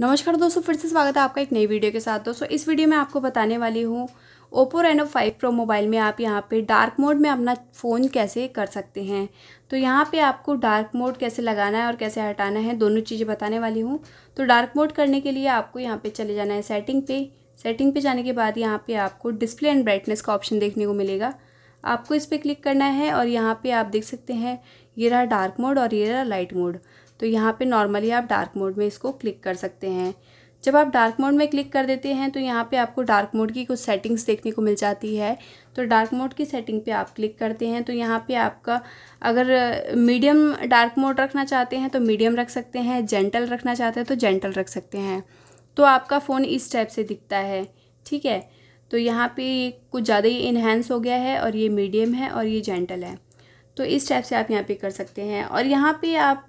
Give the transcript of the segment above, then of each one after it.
नमस्कार दोस्तों फिर से स्वागत है आपका एक नई वीडियो के साथ दोस्तों इस वीडियो में आपको बताने वाली हूँ Oppo Reno five pro mobile में आप यहाँ पे डार्क मोड में अपना फ़ोन कैसे कर सकते हैं तो यहाँ पे आपको डार्क मोड कैसे लगाना है और कैसे हटाना है दोनों चीज़ें बताने वाली हूँ तो डार्क मोड करने के लिए आपको यहाँ पर चले जाना है सेटिंग पे सेटिंग पे जाने के बाद यहाँ पर आपको डिस्प्ले एंड ब्राइटनेस का ऑप्शन देखने को मिलेगा आपको इस पर क्लिक करना है और यहाँ पर आप देख सकते हैं ये रहा डार्क मोड और ये रहा लाइट मोड तो यहाँ पे नॉर्मली आप डार्क मोड में इसको क्लिक कर सकते हैं जब आप डार्क मोड में क्लिक कर देते हैं तो यहाँ पे आपको डार्क मोड की कुछ सेटिंग्स देखने को मिल जाती है तो डार्क मोड की सेटिंग पे आप क्लिक करते हैं तो यहाँ पे आपका अगर मीडियम डार्क मोड रखना चाहते हैं तो मीडियम रख सकते हैं जेंटल रखना चाहते हैं तो जेंटल रख सकते हैं तो आपका फ़ोन इस टाइप से दिखता है ठीक है तो यहाँ पर कुछ ज़्यादा ही इन्हेंस हो गया है और ये मीडियम है और ये जेंटल है तो इस टाइप से आप यहाँ पे कर सकते हैं और यहाँ पे आप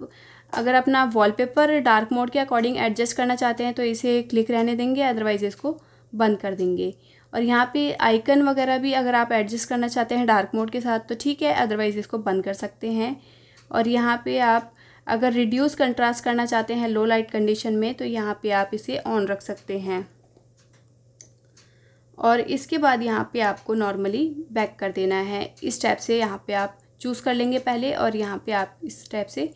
अगर अपना वॉलपेपर डार्क मोड के अकॉर्डिंग एडजस्ट करना चाहते हैं तो इसे क्लिक रहने देंगे अदरवाइज़ इसको बंद कर देंगे और यहाँ पे आइकन वगैरह भी अगर आप एडजस्ट करना चाहते हैं डार्क मोड के साथ तो ठीक है अदरवाइज़ इसको बंद कर सकते हैं और यहाँ पे आप अगर रिड्यूस कंट्रास्ट करना चाहते हैं लो लाइट कंडीशन में तो यहाँ पे आप इसे ऑन रख सकते हैं और इसके बाद यहाँ पे आपको नॉर्मली बैक कर देना है इस टाइप से यहाँ पे आप चूज़ कर लेंगे पहले और यहाँ पे आप इस टाइप से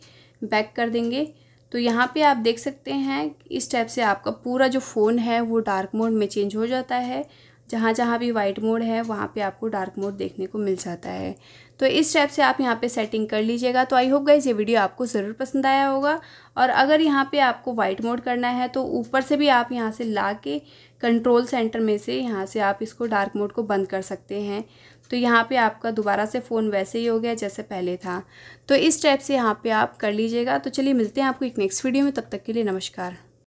बैक कर देंगे तो यहाँ पे आप देख सकते हैं इस टाइप से आपका पूरा जो फ़ोन है वो डार्क मोड में चेंज हो जाता है जहाँ जहाँ भी वाइट मोड है वहाँ पे आपको डार्क मोड देखने को मिल जाता है तो इस टाइप से आप यहाँ पे सेटिंग कर लीजिएगा तो आई होप गाइज ये वीडियो आपको ज़रूर पसंद आया होगा और अगर यहाँ पे आपको वाइट मोड करना है तो ऊपर से भी आप यहाँ से ला के कंट्रोल सेंटर में से यहाँ से आप इसको डार्क मोड को बंद कर सकते हैं तो यहाँ पे आपका दोबारा से फ़ोन वैसे ही हो गया जैसे पहले था तो इस टाइप से यहाँ पे आप कर लीजिएगा तो चलिए मिलते हैं आपको एक नेक्स्ट वीडियो में तब तक के लिए नमस्कार